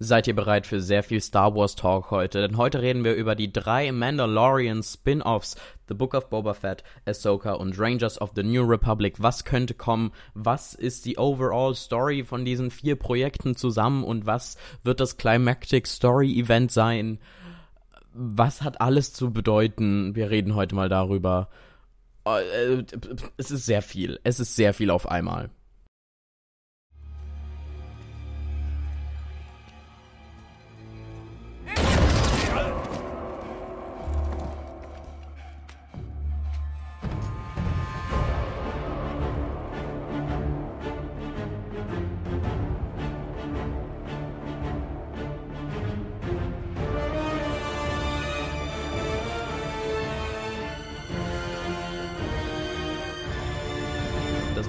seid ihr bereit für sehr viel Star Wars Talk heute, denn heute reden wir über die drei Mandalorian Spin-offs, The Book of Boba Fett, Ahsoka und Rangers of the New Republic. Was könnte kommen? Was ist die overall Story von diesen vier Projekten zusammen und was wird das Climactic Story Event sein? Was hat alles zu bedeuten? Wir reden heute mal darüber. Äh, äh, es ist sehr viel. Es ist sehr viel auf einmal.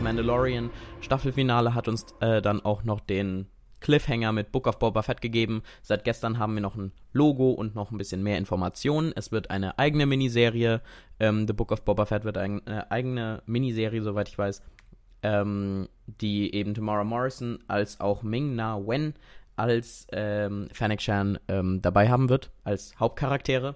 Mandalorian Staffelfinale hat uns äh, dann auch noch den Cliffhanger mit Book of Boba Fett gegeben. Seit gestern haben wir noch ein Logo und noch ein bisschen mehr Informationen. Es wird eine eigene Miniserie. Ähm, The Book of Boba Fett wird ein, eine äh, eigene Miniserie, soweit ich weiß, ähm, die eben Tamara Morrison als auch Ming-Na Wen als ähm, Fennec Shan ähm, dabei haben wird, als Hauptcharaktere.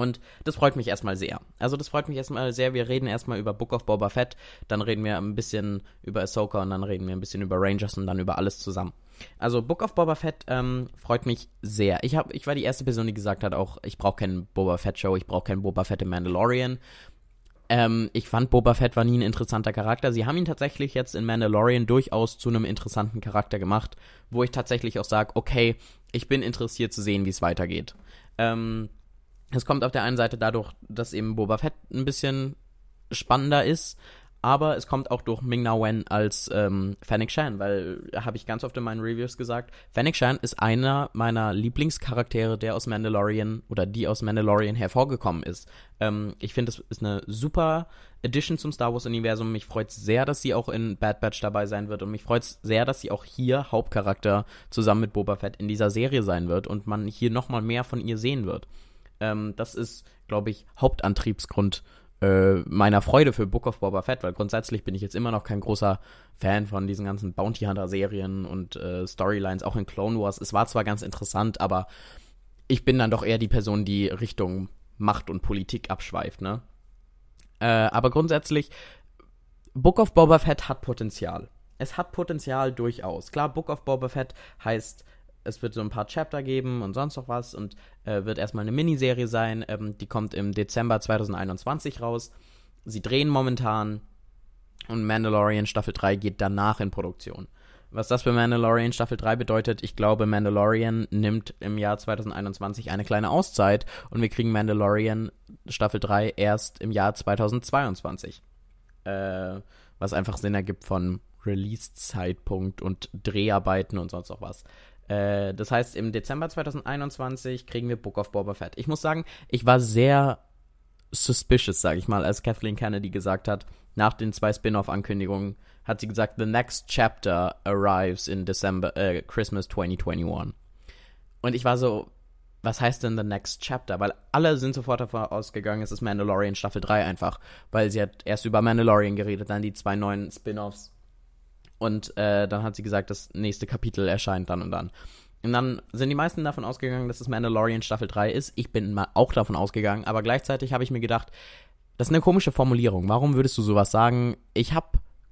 Und das freut mich erstmal sehr. Also das freut mich erstmal sehr. Wir reden erstmal über Book of Boba Fett, dann reden wir ein bisschen über Ahsoka und dann reden wir ein bisschen über Rangers und dann über alles zusammen. Also Book of Boba Fett ähm, freut mich sehr. Ich, hab, ich war die erste Person, die gesagt hat, auch ich brauche keinen Boba Fett Show, ich brauche keinen Boba Fett im Mandalorian. Ähm, ich fand Boba Fett war nie ein interessanter Charakter. Sie haben ihn tatsächlich jetzt in Mandalorian durchaus zu einem interessanten Charakter gemacht, wo ich tatsächlich auch sage, okay, ich bin interessiert zu sehen, wie es weitergeht. Ähm, es kommt auf der einen Seite dadurch, dass eben Boba Fett ein bisschen spannender ist, aber es kommt auch durch Ming-Na Wen als ähm, Fennec Shan, weil habe ich ganz oft in meinen Reviews gesagt, Fennec Shan ist einer meiner Lieblingscharaktere, der aus Mandalorian oder die aus Mandalorian hervorgekommen ist. Ähm, ich finde, es ist eine super Edition zum Star Wars Universum. Mich freut es sehr, dass sie auch in Bad Batch dabei sein wird und mich freut es sehr, dass sie auch hier Hauptcharakter zusammen mit Boba Fett in dieser Serie sein wird und man hier nochmal mehr von ihr sehen wird. Ähm, das ist, glaube ich, Hauptantriebsgrund äh, meiner Freude für Book of Boba Fett, weil grundsätzlich bin ich jetzt immer noch kein großer Fan von diesen ganzen Bounty Hunter Serien und äh, Storylines, auch in Clone Wars. Es war zwar ganz interessant, aber ich bin dann doch eher die Person, die Richtung Macht und Politik abschweift, ne? Äh, aber grundsätzlich, Book of Boba Fett hat Potenzial. Es hat Potenzial durchaus. Klar, Book of Boba Fett heißt es wird so ein paar Chapter geben und sonst noch was und äh, wird erstmal eine Miniserie sein. Ähm, die kommt im Dezember 2021 raus. Sie drehen momentan und Mandalorian Staffel 3 geht danach in Produktion. Was das für Mandalorian Staffel 3 bedeutet, ich glaube, Mandalorian nimmt im Jahr 2021 eine kleine Auszeit und wir kriegen Mandalorian Staffel 3 erst im Jahr 2022. Äh, was einfach Sinn ergibt von Release-Zeitpunkt und Dreharbeiten und sonst noch was. Äh, das heißt, im Dezember 2021 kriegen wir Book of Boba Fett. Ich muss sagen, ich war sehr suspicious, sage ich mal, als Kathleen Kennedy gesagt hat, nach den zwei Spin-off-Ankündigungen, hat sie gesagt, The next chapter arrives in December, äh, Christmas 2021. Und ich war so, was heißt denn The Next Chapter? Weil alle sind sofort davon ausgegangen, es ist Mandalorian Staffel 3 einfach. Weil sie hat erst über Mandalorian geredet, dann die zwei neuen Spin-offs und äh, dann hat sie gesagt, das nächste Kapitel erscheint dann und dann. Und dann sind die meisten davon ausgegangen, dass es Mandalorian Staffel 3 ist. Ich bin mal auch davon ausgegangen, aber gleichzeitig habe ich mir gedacht, das ist eine komische Formulierung. Warum würdest du sowas sagen? Ich habe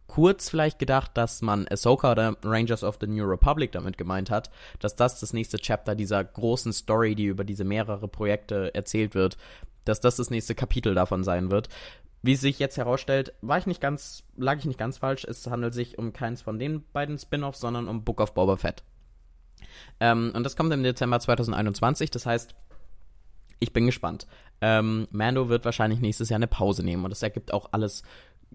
kurz vielleicht gedacht, dass man Ahsoka oder Rangers of the New Republic damit gemeint hat, dass das das nächste Chapter dieser großen Story, die über diese mehrere Projekte erzählt wird, dass das das nächste Kapitel davon sein wird. Wie sich jetzt herausstellt, war ich nicht ganz, lag ich nicht ganz falsch. Es handelt sich um keins von den beiden Spin-offs, sondern um Book of Boba Fett. Ähm, und das kommt im Dezember 2021. Das heißt, ich bin gespannt. Ähm, Mando wird wahrscheinlich nächstes Jahr eine Pause nehmen und das ergibt auch alles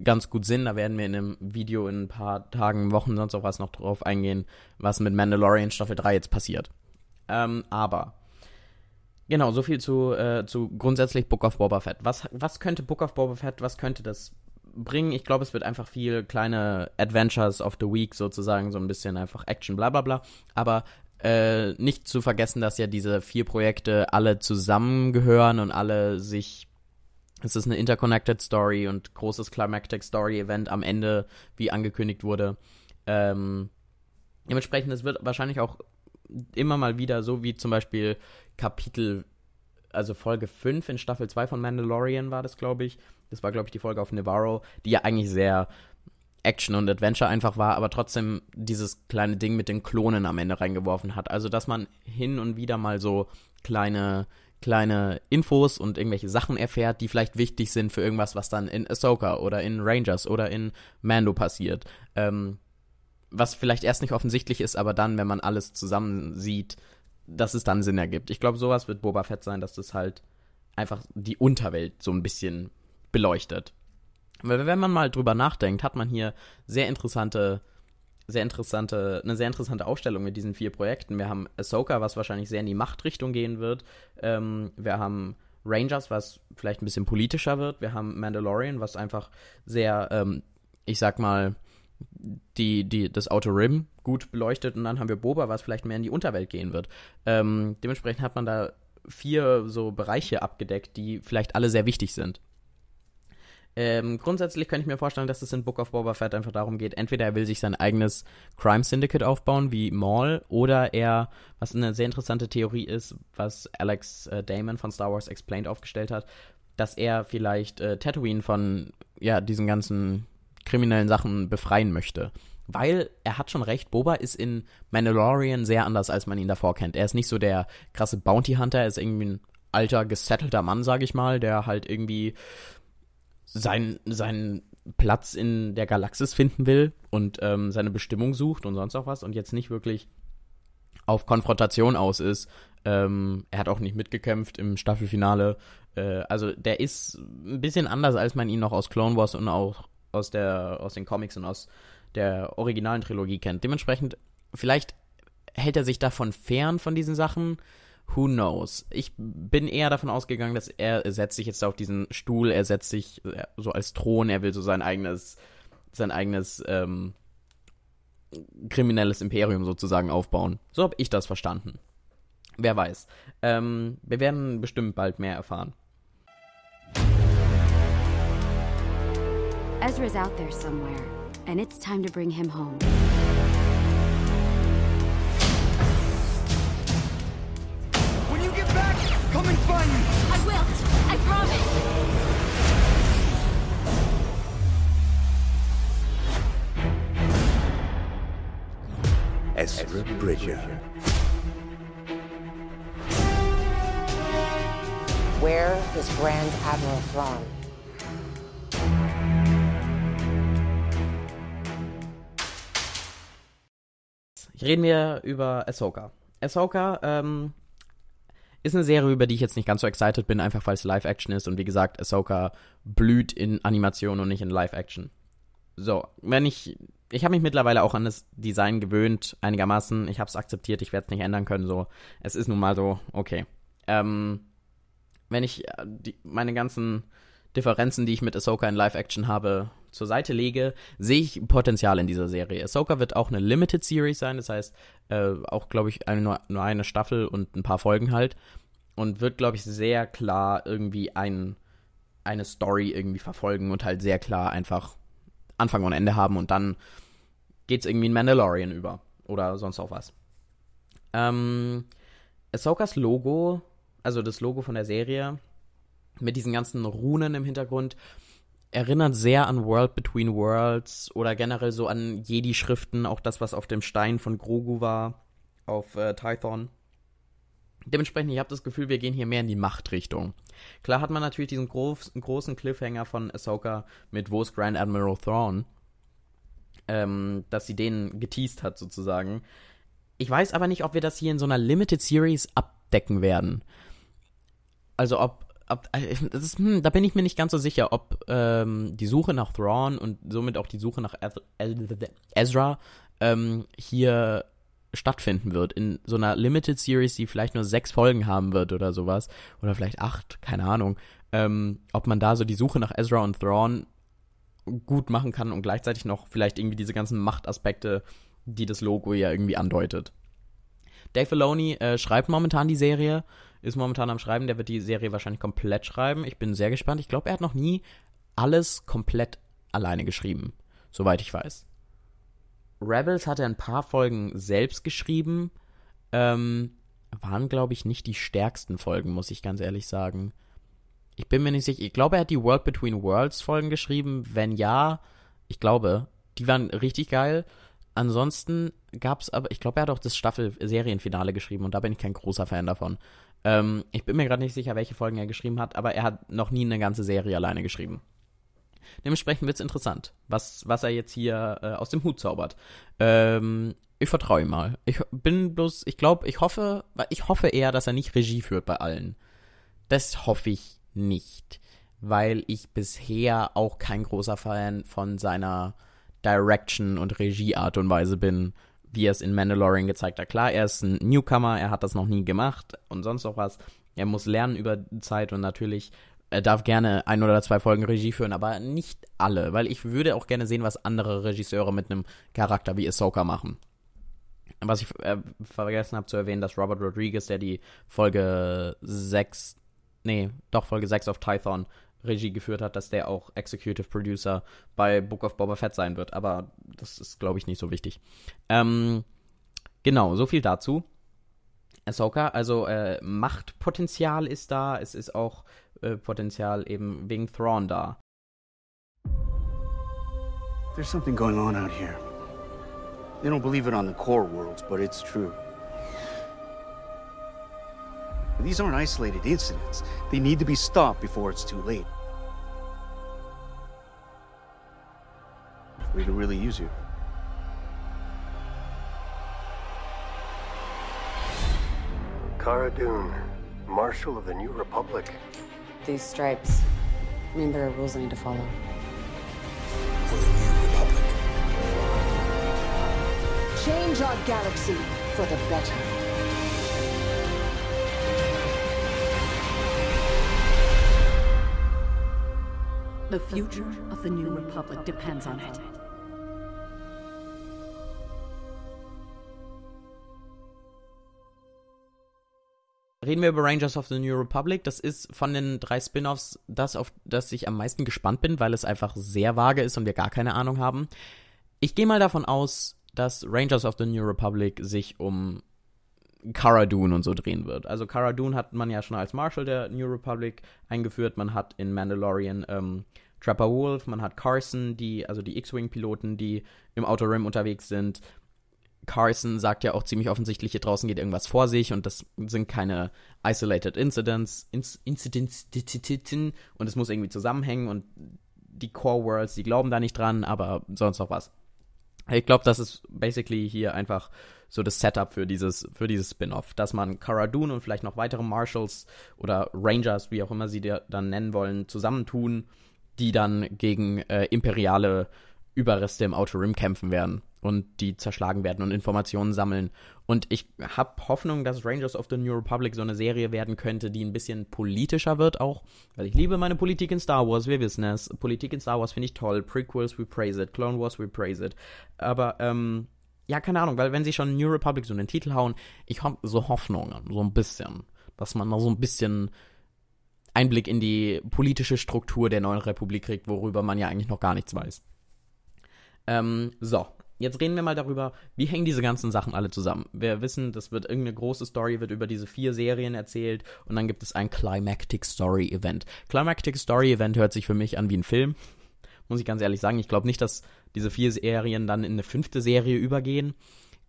ganz gut Sinn. Da werden wir in einem Video in ein paar Tagen, Wochen, sonst auch was noch drauf eingehen, was mit Mandalorian Staffel 3 jetzt passiert. Ähm, aber Genau, so viel zu, äh, zu grundsätzlich Book of Boba Fett. Was, was könnte Book of Boba Fett, was könnte das bringen? Ich glaube, es wird einfach viel kleine Adventures of the Week sozusagen, so ein bisschen einfach Action, bla bla bla. Aber äh, nicht zu vergessen, dass ja diese vier Projekte alle zusammengehören und alle sich. Es ist eine interconnected Story und großes Climactic Story Event am Ende, wie angekündigt wurde. Ähm, dementsprechend, es wird wahrscheinlich auch immer mal wieder, so wie zum Beispiel Kapitel, also Folge 5 in Staffel 2 von Mandalorian war das, glaube ich. Das war, glaube ich, die Folge auf Navarro, die ja eigentlich sehr Action und Adventure einfach war, aber trotzdem dieses kleine Ding mit den Klonen am Ende reingeworfen hat. Also, dass man hin und wieder mal so kleine, kleine Infos und irgendwelche Sachen erfährt, die vielleicht wichtig sind für irgendwas, was dann in Ahsoka oder in Rangers oder in Mando passiert. Ähm, was vielleicht erst nicht offensichtlich ist, aber dann, wenn man alles zusammen sieht, dass es dann Sinn ergibt. Ich glaube, sowas wird Boba Fett sein, dass das halt einfach die Unterwelt so ein bisschen beleuchtet. Weil wenn man mal drüber nachdenkt, hat man hier sehr interessante, sehr interessante, eine sehr interessante Aufstellung mit diesen vier Projekten. Wir haben Ahsoka, was wahrscheinlich sehr in die Machtrichtung gehen wird. Ähm, wir haben Rangers, was vielleicht ein bisschen politischer wird. Wir haben Mandalorian, was einfach sehr, ähm, ich sag mal, die, die, das Outer Rim gut beleuchtet und dann haben wir Boba, was vielleicht mehr in die Unterwelt gehen wird. Ähm, dementsprechend hat man da vier so Bereiche abgedeckt, die vielleicht alle sehr wichtig sind. Ähm, grundsätzlich könnte ich mir vorstellen, dass es in Book of Boba Fett einfach darum geht, entweder er will sich sein eigenes Crime Syndicate aufbauen, wie Maul, oder er, was eine sehr interessante Theorie ist, was Alex äh, Damon von Star Wars Explained aufgestellt hat, dass er vielleicht äh, Tatooine von, ja, diesen ganzen kriminellen Sachen befreien möchte. Weil er hat schon recht, Boba ist in Mandalorian sehr anders, als man ihn davor kennt. Er ist nicht so der krasse Bounty Hunter, er ist irgendwie ein alter, gesettelter Mann, sag ich mal, der halt irgendwie sein, seinen Platz in der Galaxis finden will und ähm, seine Bestimmung sucht und sonst auch was und jetzt nicht wirklich auf Konfrontation aus ist. Ähm, er hat auch nicht mitgekämpft im Staffelfinale. Äh, also der ist ein bisschen anders, als man ihn noch aus Clone Wars und auch aus, der, aus den Comics und aus der originalen Trilogie kennt. Dementsprechend, vielleicht hält er sich davon fern von diesen Sachen. Who knows? Ich bin eher davon ausgegangen, dass er setzt sich jetzt auf diesen Stuhl, er setzt sich äh, so als Thron, er will so sein eigenes, sein eigenes ähm, kriminelles Imperium sozusagen aufbauen. So habe ich das verstanden. Wer weiß. Ähm, wir werden bestimmt bald mehr erfahren. Ezra's out there somewhere, and it's time to bring him home. When you get back, come and find me! I will! I promise! Ezra Bridger. Where is Grand Admiral Thrawn? Reden wir über Ahsoka. Ahsoka ähm, ist eine Serie, über die ich jetzt nicht ganz so excited bin, einfach weil es Live-Action ist. Und wie gesagt, Ahsoka blüht in Animation und nicht in Live-Action. So, wenn ich. Ich habe mich mittlerweile auch an das Design gewöhnt, einigermaßen. Ich habe es akzeptiert, ich werde es nicht ändern können. So, es ist nun mal so, okay. Ähm, wenn ich äh, die, meine ganzen Differenzen, die ich mit Ahsoka in Live-Action habe, zur Seite lege, sehe ich Potenzial in dieser Serie. Ahsoka wird auch eine Limited Series sein, das heißt äh, auch, glaube ich, eine, nur eine Staffel und ein paar Folgen halt. Und wird, glaube ich, sehr klar irgendwie ein, eine Story irgendwie verfolgen und halt sehr klar einfach Anfang und Ende haben und dann geht es irgendwie in Mandalorian über oder sonst auch was. Ähm, Ahsokas Logo, also das Logo von der Serie, mit diesen ganzen Runen im Hintergrund, erinnert sehr an World Between Worlds oder generell so an Jedi-Schriften, auch das, was auf dem Stein von Grogu war, auf äh, Tython. Dementsprechend, ich habe das Gefühl, wir gehen hier mehr in die Machtrichtung. Klar hat man natürlich diesen groß, großen Cliffhanger von Ahsoka mit Wo ist Grand Admiral Thrawn, ähm, dass sie den geteased hat sozusagen. Ich weiß aber nicht, ob wir das hier in so einer Limited Series abdecken werden. Also ob ob, also ist, hm, da bin ich mir nicht ganz so sicher, ob ähm, die Suche nach Thrawn und somit auch die Suche nach Ezra ähm, hier stattfinden wird. In so einer Limited Series, die vielleicht nur sechs Folgen haben wird oder sowas. Oder vielleicht acht, keine Ahnung. Ähm, ob man da so die Suche nach Ezra und Thrawn gut machen kann und gleichzeitig noch vielleicht irgendwie diese ganzen Machtaspekte, die das Logo ja irgendwie andeutet. Dave Filoni äh, schreibt momentan die Serie ist momentan am Schreiben. Der wird die Serie wahrscheinlich komplett schreiben. Ich bin sehr gespannt. Ich glaube, er hat noch nie alles komplett alleine geschrieben, soweit ich weiß. Rebels hat er ein paar Folgen selbst geschrieben. Ähm, waren, glaube ich, nicht die stärksten Folgen, muss ich ganz ehrlich sagen. Ich bin mir nicht sicher. Ich glaube, er hat die World Between Worlds Folgen geschrieben. Wenn ja, ich glaube, die waren richtig geil. Ansonsten gab es aber, ich glaube, er hat auch das Staffel-Serienfinale geschrieben und da bin ich kein großer Fan davon. Ähm, ich bin mir gerade nicht sicher, welche Folgen er geschrieben hat, aber er hat noch nie eine ganze Serie alleine geschrieben. Dementsprechend wird es interessant, was, was er jetzt hier äh, aus dem Hut zaubert. Ähm, ich vertraue ihm mal. Ich bin bloß, ich glaube, ich hoffe, ich hoffe eher, dass er nicht Regie führt bei allen. Das hoffe ich nicht, weil ich bisher auch kein großer Fan von seiner Direction und Regieart und Weise bin wie er es in Mandalorian gezeigt hat. Klar, er ist ein Newcomer, er hat das noch nie gemacht und sonst noch was. Er muss lernen über Zeit und natürlich, er darf gerne ein oder zwei Folgen Regie führen, aber nicht alle, weil ich würde auch gerne sehen, was andere Regisseure mit einem Charakter wie Ahsoka machen. Was ich äh, vergessen habe zu erwähnen, dass Robert Rodriguez, der die Folge 6, nee, doch Folge 6 auf Tython Regie geführt hat, dass der auch Executive Producer bei Book of Boba Fett sein wird. Aber das ist, glaube ich, nicht so wichtig. Ähm, genau, so viel dazu. Ahsoka, also äh, Machtpotenzial ist da, es ist auch äh, Potenzial eben wegen Thrawn da. There's something going on out here. They don't believe it on the core worlds, but it's true. These aren't isolated incidents. They need to be stopped before it's too late. We could really use you. Cara Dune, Marshal of the New Republic. These stripes mean there are rules I need to follow. For the New Republic. Change our galaxy for the better. The future of the new republic depends on it. Reden wir über Rangers of the New Republic. Das ist von den drei Spin-offs das, auf das ich am meisten gespannt bin, weil es einfach sehr vage ist und wir gar keine Ahnung haben. Ich gehe mal davon aus, dass Rangers of the New Republic sich um Cara Dune und so drehen wird. Also Cara Dune hat man ja schon als Marshal der New Republic eingeführt. Man hat in Mandalorian ähm, Trapper Wolf, man hat Carson, die, also die X-Wing-Piloten, die im Outer Rim unterwegs sind. Carson sagt ja auch ziemlich offensichtlich, hier draußen geht irgendwas vor sich und das sind keine isolated incidents, incidents, und es muss irgendwie zusammenhängen und die Core Worlds, die glauben da nicht dran, aber sonst noch was. Ich glaube, das ist basically hier einfach so das Setup für dieses, für dieses Spin-off, dass man Cara Dune und vielleicht noch weitere Marshals oder Rangers, wie auch immer sie dann nennen wollen, zusammentun die dann gegen äh, imperiale Überreste im Outer Rim kämpfen werden und die zerschlagen werden und Informationen sammeln. Und ich habe Hoffnung, dass Rangers of the New Republic so eine Serie werden könnte, die ein bisschen politischer wird auch, weil ich liebe meine Politik in Star Wars, wir wissen es. Politik in Star Wars finde ich toll, Prequels, we praise it, Clone Wars, we praise it. Aber, ähm, ja, keine Ahnung, weil wenn sie schon New Republic so einen Titel hauen, ich habe so Hoffnung, so ein bisschen, dass man mal so ein bisschen Einblick in die politische Struktur der neuen Republik kriegt, worüber man ja eigentlich noch gar nichts weiß. Ähm, so, jetzt reden wir mal darüber, wie hängen diese ganzen Sachen alle zusammen. Wir wissen, das wird irgendeine große Story, wird über diese vier Serien erzählt und dann gibt es ein Climactic Story Event. Climactic Story Event hört sich für mich an wie ein Film, muss ich ganz ehrlich sagen. Ich glaube nicht, dass diese vier Serien dann in eine fünfte Serie übergehen.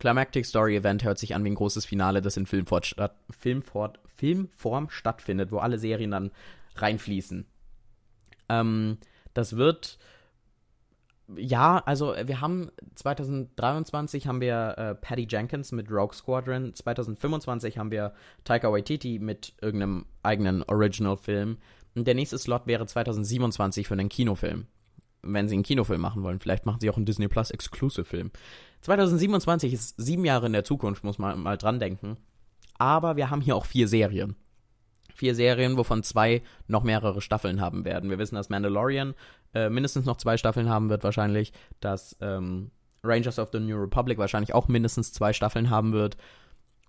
Climactic Story Event hört sich an wie ein großes Finale, das in Filmfort statt, Filmfort, Filmform stattfindet, wo alle Serien dann reinfließen. Ähm, das wird ja, also wir haben 2023 haben wir äh, Patty Jenkins mit Rogue Squadron, 2025 haben wir Taika Waititi mit irgendeinem eigenen Original-Film. Und der nächste Slot wäre 2027 für einen Kinofilm. Wenn sie einen Kinofilm machen wollen, vielleicht machen sie auch einen Disney Plus Exclusive-Film. 2027 ist sieben Jahre in der Zukunft, muss man mal dran denken. Aber wir haben hier auch vier Serien. Vier Serien, wovon zwei noch mehrere Staffeln haben werden. Wir wissen, dass Mandalorian äh, mindestens noch zwei Staffeln haben wird, wahrscheinlich. Dass ähm, Rangers of the New Republic wahrscheinlich auch mindestens zwei Staffeln haben wird.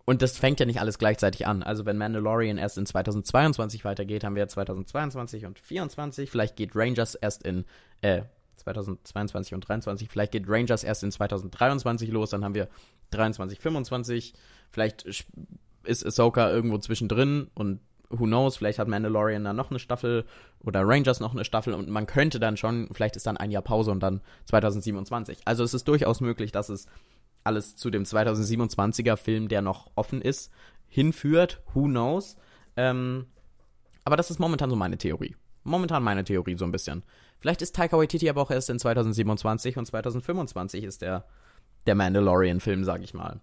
Und das fängt ja nicht alles gleichzeitig an. Also wenn Mandalorian erst in 2022 weitergeht, haben wir 2022 und 2024. Vielleicht geht Rangers erst in, äh, 2022 und 2023. Vielleicht geht Rangers erst in 2023 los, dann haben wir 23, 25. Vielleicht ist Ahsoka irgendwo zwischendrin und who knows, vielleicht hat Mandalorian dann noch eine Staffel oder Rangers noch eine Staffel und man könnte dann schon, vielleicht ist dann ein Jahr Pause und dann 2027. Also es ist durchaus möglich, dass es alles zu dem 2027er Film, der noch offen ist, hinführt. Who knows? Ähm, aber das ist momentan so meine Theorie. Momentan meine Theorie so ein bisschen. Vielleicht ist Taika Waititi aber auch erst in 2027 und 2025 ist der, der Mandalorian-Film, sag ich mal.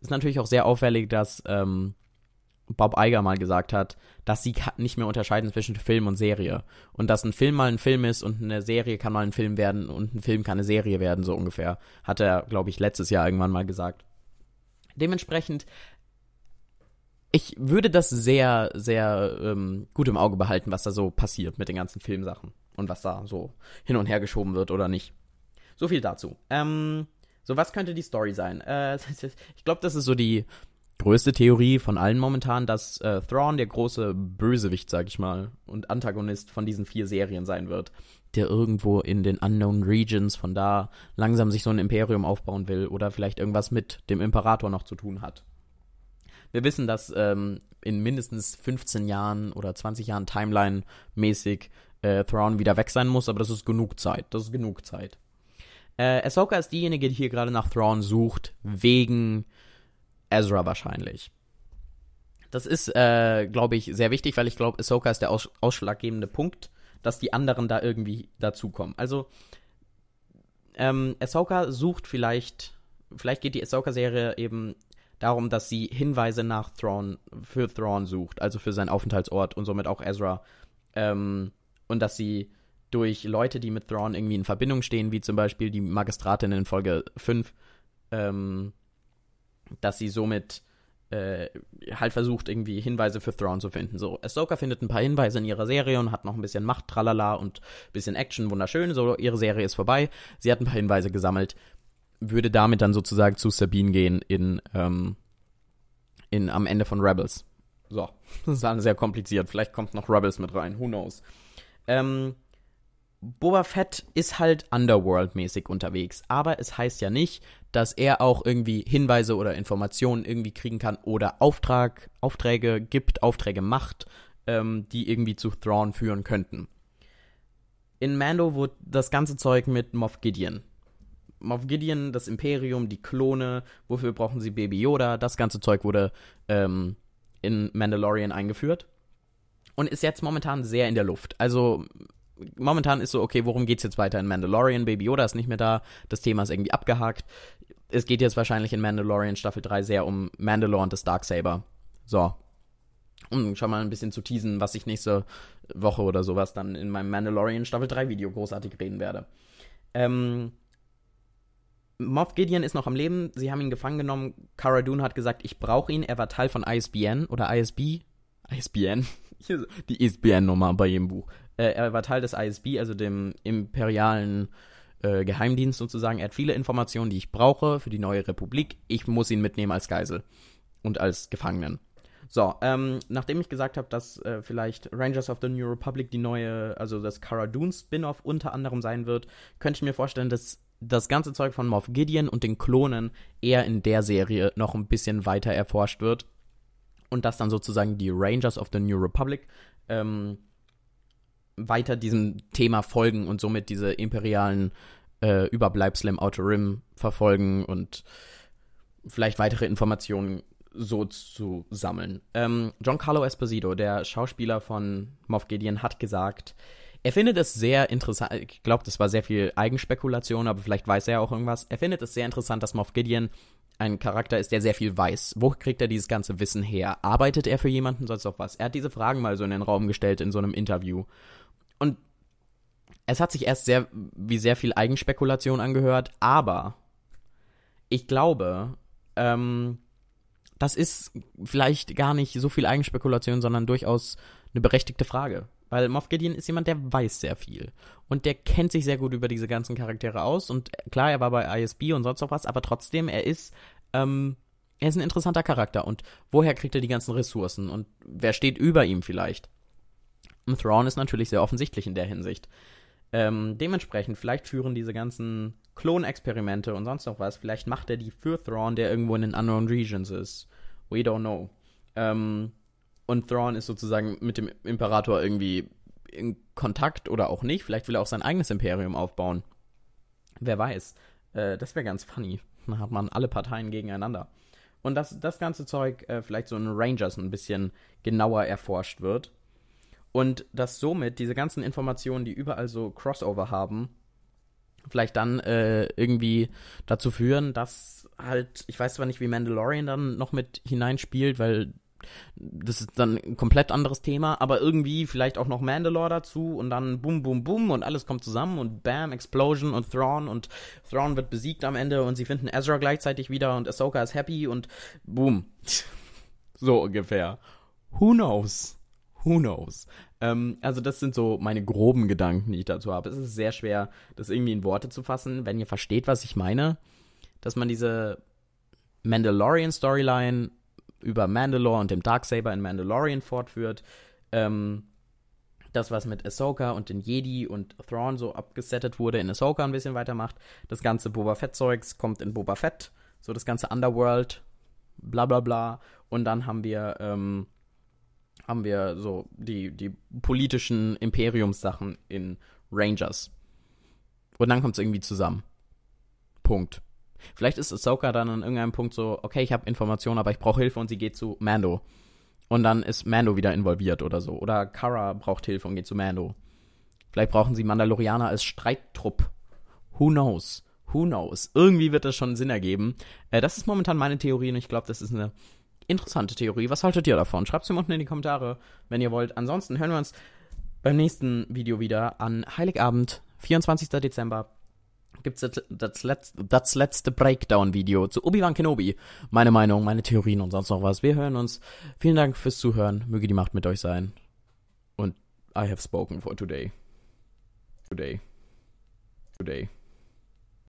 Ist natürlich auch sehr auffällig, dass ähm, Bob Iger mal gesagt hat, dass sie nicht mehr unterscheiden zwischen Film und Serie. Und dass ein Film mal ein Film ist und eine Serie kann mal ein Film werden und ein Film kann eine Serie werden, so ungefähr. Hat er, glaube ich, letztes Jahr irgendwann mal gesagt. Dementsprechend, ich würde das sehr, sehr ähm, gut im Auge behalten, was da so passiert mit den ganzen Filmsachen und was da so hin und her geschoben wird oder nicht. So viel dazu. Ähm, so, was könnte die Story sein? Äh, ich glaube, das ist so die größte Theorie von allen momentan, dass äh, Thrawn der große Bösewicht, sag ich mal, und Antagonist von diesen vier Serien sein wird, der irgendwo in den Unknown Regions von da langsam sich so ein Imperium aufbauen will oder vielleicht irgendwas mit dem Imperator noch zu tun hat. Wir wissen, dass ähm, in mindestens 15 Jahren oder 20 Jahren Timeline-mäßig äh, Thrawn wieder weg sein muss, aber das ist genug Zeit. Das ist genug Zeit. Äh, Ahsoka ist diejenige, die hier gerade nach Thrawn sucht, wegen Ezra wahrscheinlich. Das ist, äh, glaube ich, sehr wichtig, weil ich glaube, Ahsoka ist der aus ausschlaggebende Punkt, dass die anderen da irgendwie dazukommen. Also, ähm, Ahsoka sucht vielleicht, vielleicht geht die Ahsoka-Serie eben darum, dass sie Hinweise nach Thrawn, für Thrawn sucht, also für seinen Aufenthaltsort und somit auch Ezra, ähm, und dass sie durch Leute, die mit Thrawn irgendwie in Verbindung stehen, wie zum Beispiel die Magistratin in Folge 5, ähm, dass sie somit äh, halt versucht, irgendwie Hinweise für Thrawn zu finden. So, Ahsoka findet ein paar Hinweise in ihrer Serie und hat noch ein bisschen Macht, tralala und ein bisschen Action, wunderschön. So, ihre Serie ist vorbei. Sie hat ein paar Hinweise gesammelt, würde damit dann sozusagen zu Sabine gehen in, ähm, in am Ende von Rebels. So, das ist alles sehr kompliziert. Vielleicht kommt noch Rebels mit rein. Who knows? Ähm, Boba Fett ist halt Underworld-mäßig unterwegs, aber es heißt ja nicht, dass er auch irgendwie Hinweise oder Informationen irgendwie kriegen kann oder Auftrag, Aufträge gibt, Aufträge macht, ähm, die irgendwie zu Thrawn führen könnten. In Mando wurde das ganze Zeug mit Moff Gideon. Moff Gideon, das Imperium, die Klone, wofür brauchen sie Baby Yoda, das ganze Zeug wurde ähm, in Mandalorian eingeführt und ist jetzt momentan sehr in der Luft. Also momentan ist so, okay, worum geht's jetzt weiter in Mandalorian? Baby Yoda ist nicht mehr da, das Thema ist irgendwie abgehakt. Es geht jetzt wahrscheinlich in Mandalorian Staffel 3 sehr um Mandalore und das Darksaber. So. Um schon mal ein bisschen zu teasen, was ich nächste Woche oder sowas dann in meinem Mandalorian Staffel 3 Video großartig reden werde. Ähm, Moff Gideon ist noch am Leben, sie haben ihn gefangen genommen. Cara Dune hat gesagt, ich brauche ihn, er war Teil von ISBN oder ISB. ISBN, hier, die ISBN-Nummer e bei jedem Buch. Äh, er war Teil des ISB, also dem imperialen äh, Geheimdienst sozusagen. Er hat viele Informationen, die ich brauche für die neue Republik. Ich muss ihn mitnehmen als Geisel und als Gefangenen. So, ähm, nachdem ich gesagt habe, dass äh, vielleicht Rangers of the New Republic die neue, also das Cara Dune Spin-off unter anderem sein wird, könnte ich mir vorstellen, dass das ganze Zeug von Moff Gideon und den Klonen eher in der Serie noch ein bisschen weiter erforscht wird und dass dann sozusagen die Rangers of the New Republic ähm, weiter diesem Thema folgen und somit diese imperialen äh, Überbleibsel im Outer Rim verfolgen und vielleicht weitere Informationen so zu sammeln. Ähm, Giancarlo Esposito, der Schauspieler von Moff Gideon, hat gesagt, er findet es sehr interessant, ich glaube, das war sehr viel Eigenspekulation, aber vielleicht weiß er auch irgendwas. Er findet es sehr interessant, dass Moff Gideon ein Charakter ist, der sehr viel weiß. Wo kriegt er dieses ganze Wissen her? Arbeitet er für jemanden, sonst noch was? Er hat diese Fragen mal so in den Raum gestellt in so einem Interview. Und es hat sich erst sehr, wie sehr viel Eigenspekulation angehört, aber ich glaube, ähm, das ist vielleicht gar nicht so viel Eigenspekulation, sondern durchaus eine berechtigte Frage. Weil Moff Gideon ist jemand, der weiß sehr viel. Und der kennt sich sehr gut über diese ganzen Charaktere aus. Und klar, er war bei ISB und sonst noch was, aber trotzdem, er ist, ähm, er ist ein interessanter Charakter. Und woher kriegt er die ganzen Ressourcen? Und wer steht über ihm vielleicht? Und Thrawn ist natürlich sehr offensichtlich in der Hinsicht. Ähm, dementsprechend, vielleicht führen diese ganzen Klonexperimente und sonst noch was, vielleicht macht er die für Thrawn, der irgendwo in den Unknown Regions ist. We don't know. Ähm, und Thrawn ist sozusagen mit dem Imperator irgendwie in Kontakt oder auch nicht. Vielleicht will er auch sein eigenes Imperium aufbauen. Wer weiß. Äh, das wäre ganz funny. Dann hat man alle Parteien gegeneinander. Und dass das ganze Zeug äh, vielleicht so in Rangers ein bisschen genauer erforscht wird. Und dass somit diese ganzen Informationen, die überall so Crossover haben, vielleicht dann äh, irgendwie dazu führen, dass halt, ich weiß zwar nicht, wie Mandalorian dann noch mit hineinspielt, weil das ist dann ein komplett anderes Thema, aber irgendwie vielleicht auch noch Mandalore dazu und dann bum, bum, bum und alles kommt zusammen und bam, Explosion und Thrawn und Thrawn wird besiegt am Ende und sie finden Ezra gleichzeitig wieder und Ahsoka ist happy und boom. so ungefähr. Who knows? Who knows? Ähm, also das sind so meine groben Gedanken, die ich dazu habe. Es ist sehr schwer, das irgendwie in Worte zu fassen, wenn ihr versteht, was ich meine, dass man diese Mandalorian-Storyline über Mandalore und dem Darksaber in Mandalorian fortführt. Ähm, das, was mit Ahsoka und den Jedi und Thrawn so abgesettet wurde, in Ahsoka ein bisschen weitermacht. Das ganze Boba Fett-Zeugs kommt in Boba Fett. So das ganze Underworld, bla bla bla. Und dann haben wir, ähm, haben wir so die, die politischen Imperiumssachen in Rangers. Und dann kommt es irgendwie zusammen. Punkt. Vielleicht ist Ahsoka dann an irgendeinem Punkt so, okay, ich habe Informationen, aber ich brauche Hilfe und sie geht zu Mando. Und dann ist Mando wieder involviert oder so. Oder Kara braucht Hilfe und geht zu Mando. Vielleicht brauchen sie Mandalorianer als Streittrupp. Who knows? Who knows? Irgendwie wird das schon Sinn ergeben. Äh, das ist momentan meine Theorie und ich glaube, das ist eine interessante Theorie. Was haltet ihr davon? Schreibt es mir unten in die Kommentare, wenn ihr wollt. Ansonsten hören wir uns beim nächsten Video wieder an Heiligabend, 24. Dezember gibt es das, letzte, das letzte Breakdown-Video zu Obi-Wan Kenobi. Meine Meinung, meine Theorien und sonst noch was. Wir hören uns. Vielen Dank fürs Zuhören. Möge die Macht mit euch sein. Und I have spoken for today. Today. Today.